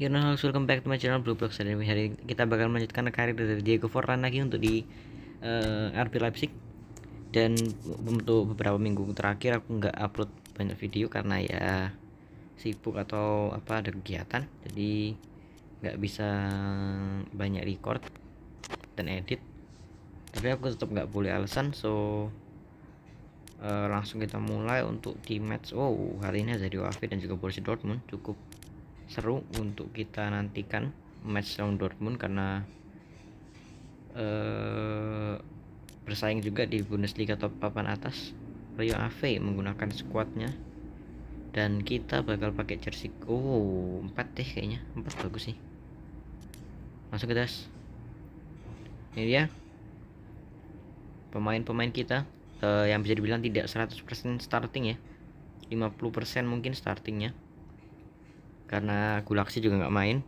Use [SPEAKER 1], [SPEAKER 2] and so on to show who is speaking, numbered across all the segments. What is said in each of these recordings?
[SPEAKER 1] Yo nah, welcome back to my channel Blue Blocks Dan hari kita bakal melanjutkan karir dari Diego Forlan lagi untuk di uh, eh, RB Leipzig Dan untuk beberapa minggu terakhir aku nggak upload banyak video karena ya sibuk atau apa ada kegiatan Jadi nggak bisa banyak record dan edit Tapi aku tetap nggak boleh alasan so uh, langsung kita mulai untuk di match oh hari ini ada di dan juga Borussia Dortmund cukup seru untuk kita nantikan match lawan Dortmund karena eh, bersaing juga di Bundesliga top papan atas Rio Ave menggunakan skuadnya dan kita bakal pakai jersey oh 4 deh kayaknya 4 bagus sih masuk ke das ini dia pemain-pemain kita uh, yang bisa dibilang tidak 100% starting ya 50% mungkin startingnya karena gulaksi juga nggak main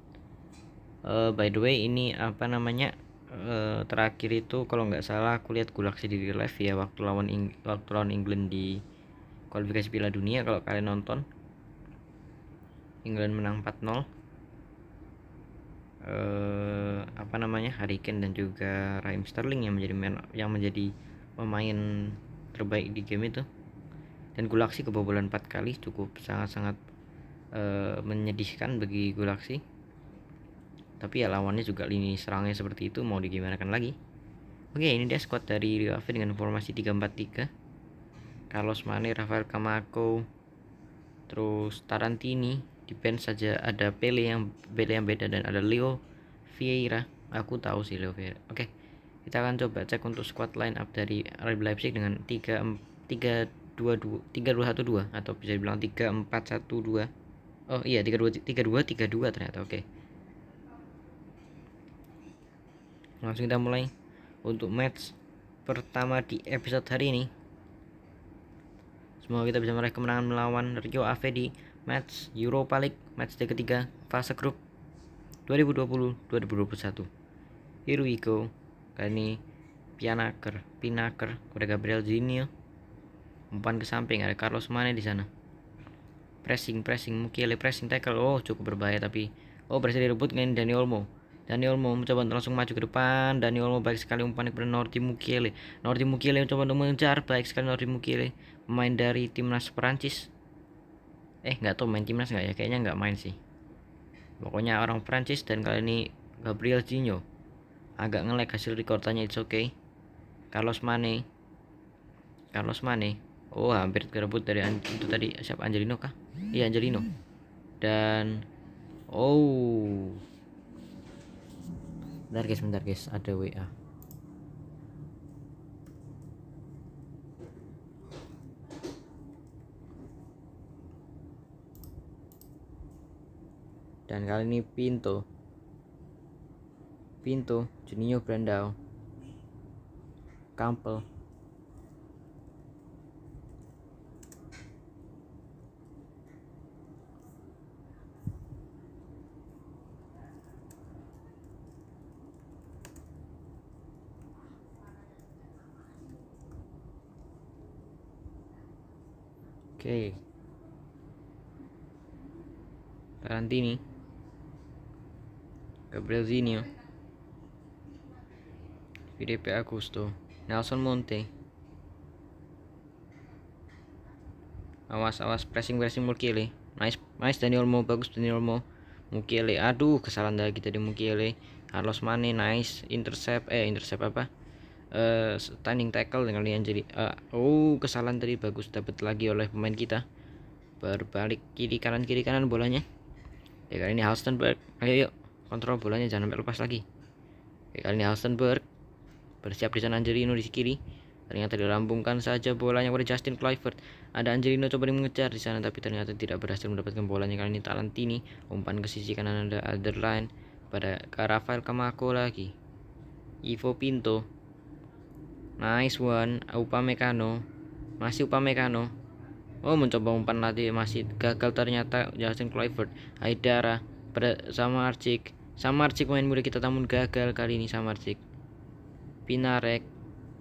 [SPEAKER 1] uh, by the way ini apa namanya uh, terakhir itu kalau nggak salah aku lihat gulaksi di real life ya waktu lawan Ing waktu lawan England di kualifikasi Piala Dunia kalau kalian nonton England menang 4-0 uh, eh, apa namanya Harry Kane dan juga Raheem Sterling yang menjadi man, yang menjadi pemain terbaik di game itu dan Gulaksi kebobolan 4 kali cukup sangat-sangat e, menyedihkan bagi Gulaksi. tapi ya lawannya juga lini serangnya seperti itu mau digimanakan lagi oke ini dia squad dari Rio Ave dengan formasi 343 Carlos Mane, Rafael Camacho terus Tarantini di bench saja ada Pele yang Pele yang beda dan ada Leo Vieira aku tahu sih Leo Vieira oke kita akan coba cek untuk squad line up dari RB Leipzig dengan 3 3 2 2 3 2 1 2 atau bisa dibilang 3 4 1 2 oh iya 32 32 32 ternyata oke okay. langsung kita mulai untuk match pertama di episode hari ini semoga kita bisa meraih kemenangan melawan Rio Ave di match Europa League match day ketiga fase grup 2020-2021 Kali ini Pianaker Pinaker kepada Gabriel Zinio umpan ke samping ada Carlos Mane di sana pressing pressing Mukiele pressing tackle oh cukup berbahaya tapi oh berhasil direbut dengan Dani Olmo Dani Olmo mencoba untuk langsung maju ke depan Dani Olmo baik sekali umpan kepada Nordi Mukiele Nordi Mukiele mencoba untuk mengejar baik sekali Nordi Mukiele main dari timnas Perancis eh nggak tahu main timnas nggak ya kayaknya nggak main sih pokoknya orang Perancis dan kali ini Gabriel Zinho agak ngelek hasil rekordannya it's okay Carlos Mane Carlos Mane Oh, hampir kerebut dari An itu tadi siapa Angelino kah? Iya, Angelino. Dan oh. Bentar guys, bentar guys, ada WA. Dan kali ini pintu. Pintu Juninho Brandao. Campbell Oke. Tarantini. Gabriel Zinio. Filipe Augusto. Nelson Monte. Awas awas pressing pressing Mukiele. Nice nice Daniel Mo bagus Daniel Mo. Mukiele. Aduh kesalahan kita di Mukiele. Carlos Mane nice intercept eh intercept apa? uh, standing tackle dengan yang jadi uh, eh, oh kesalahan tadi bagus dapat lagi oleh pemain kita berbalik kiri kanan kiri kanan bolanya ya kali ini Halstenberg ayo yuk kontrol bolanya jangan sampai lepas lagi ya kali ini Halstenberg bersiap di sana Angelino di kiri ternyata dilambungkan saja bolanya kepada Justin Clifford ada Angelino coba mengejar di sana tapi ternyata tidak berhasil mendapatkan bolanya kali ini Talantini umpan ke sisi kanan ada Alderline pada Rafael Kamako lagi Ivo Pinto Nice one, Upamecano. Masih Upamecano. Oh, mencoba umpan lagi masih gagal ternyata Justin Clifford, Kluivert. pada sama Arcik. Sama Arcik main muda kita tamun gagal kali ini sama Arcik. Pinarek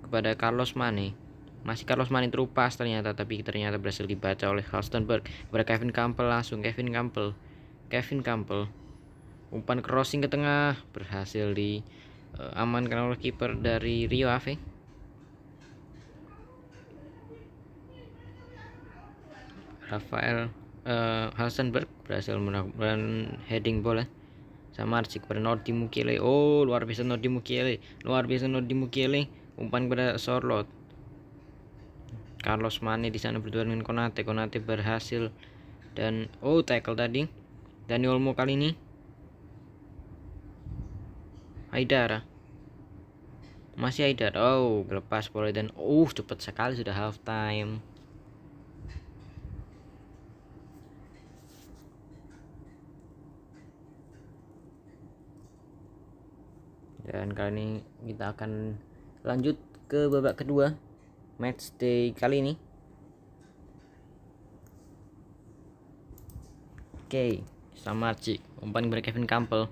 [SPEAKER 1] kepada Carlos Mane. Masih Carlos Mane terupas ternyata tapi ternyata berhasil dibaca oleh Halstenberg kepada Kevin Campbell langsung Kevin Campbell. Kevin Campbell. Umpan crossing ke tengah berhasil di eh, amankan oleh kiper dari Rio Ave. Rafael uh, eh, Halsenberg berhasil melakukan heading bola eh. sama Arcik pada Nordi Mukiele oh luar biasa Nordi Mukiele luar biasa Nordi Mukiele umpan kepada Sorlot Carlos Mane di sana berdua dengan Konate Konate berhasil dan oh tackle tadi Dani Olmo kali ini Aidara. masih Aidara. oh lepas bola dan oh uh, cepat sekali sudah half time dan kali ini kita akan lanjut ke babak kedua match day kali ini oke okay, sama cik umpan dari Kevin Campbell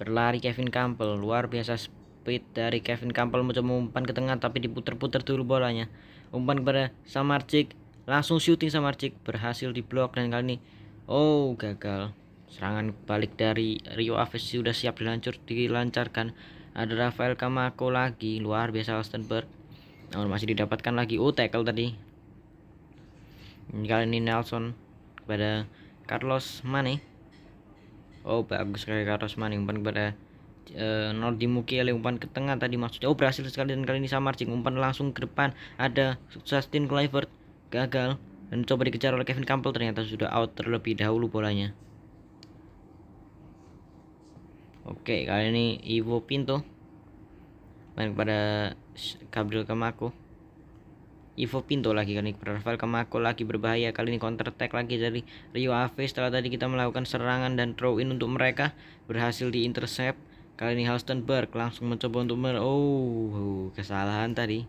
[SPEAKER 1] berlari Kevin Campbell luar biasa speed dari Kevin Campbell mencoba umpan ke tengah tapi diputer-puter dulu bolanya umpan kepada Samarcik langsung shooting Samarcik berhasil diblok dan kali ini oh gagal Serangan balik dari Rio Ave sudah siap dilancur, dilancarkan. Ada Rafael Kamako lagi, luar biasa Ostenberg. Namun masih didapatkan lagi. Oh, tackle tadi. Kali ini Nelson kepada Carlos Mane. Oh, bagus sekali Carlos Mane umpan kepada uh, Nordi Mukiele umpan ke tengah tadi maksudnya. Oh, berhasil sekali dan kali ini sama Samarcing umpan langsung ke depan. Ada Justin Clifford gagal dan coba dikejar oleh Kevin Campbell ternyata sudah out terlebih dahulu bolanya. Oke, kali ini Ivo Pinto main kepada Gabriel Kamako. Ivo Pinto lagi kali ini kepada Rafael Kamako lagi berbahaya kali ini counter attack lagi dari Rio Ave setelah tadi kita melakukan serangan dan throw in untuk mereka berhasil di intercept kali ini Halstenberg langsung mencoba untuk mer oh kesalahan tadi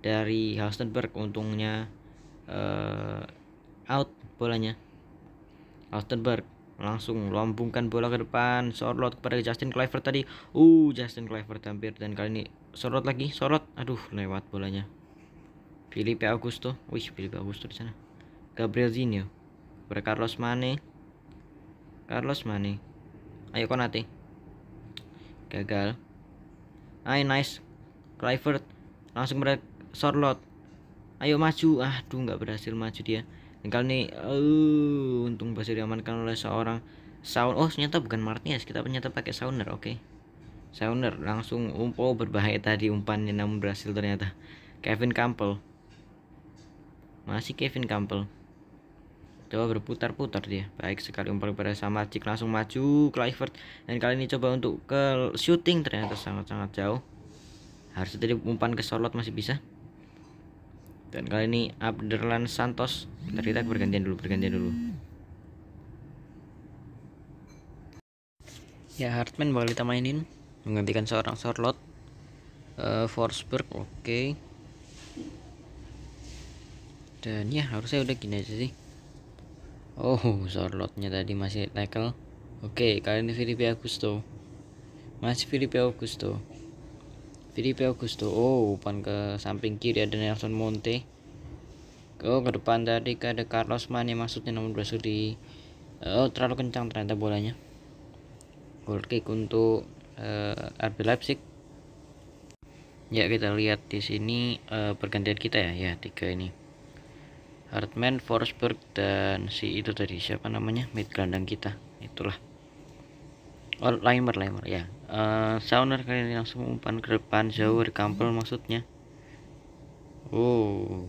[SPEAKER 1] dari Halstenberg untungnya uh, out bolanya Halstenberg langsung lombungkan bola ke depan sorot kepada Justin Clifford tadi uh Justin Clifford tampil dan kali ini sorot lagi sorot aduh lewat bolanya Felipe Augusto wih Felipe Augusto di sana Gabriel Zinio, kepada Carlos Mane Carlos Mane ayo Konate gagal ay nice Clifford langsung kepada sorot ayo maju aduh nggak berhasil maju dia dan kali ini uh, untung berhasil diamankan oleh seorang sound oh ternyata bukan Martinez kita ternyata pakai sounder oke okay. sounder langsung umpo berbahaya tadi umpannya namun berhasil ternyata Kevin Campbell masih Kevin Campbell coba berputar-putar dia baik sekali umpan kepada Cik langsung maju Clifford dan kali ini coba untuk ke shooting ternyata sangat-sangat jauh harusnya tadi umpan ke Sorlot masih bisa dan kali ini Abderlan Santos Bentar kita bergantian dulu bergantian dulu ya Hartman bakal kita mainin menggantikan seorang Charlotte uh, Forsberg oke okay. dan ya harusnya udah gini aja sih oh Charlotte-nya tadi masih tackle oke okay, kali ini Filipe Agusto. masih Filipe Augusto Felipe Augusto oh umpan ke samping kiri ada Nelson Monte oh ke depan tadi ke ada Carlos Mane maksudnya namun berhasil di oh terlalu kencang ternyata bolanya goal kick untuk uh, eh, RB Leipzig ya kita lihat di sini uh, pergantian kita ya ya tiga ini Hartman, Forsberg dan si itu tadi siapa namanya mid gelandang kita itulah oh Leimer Leimer ya Eh, Sounder kali ini langsung umpan ke depan jauh dari kampel maksudnya oh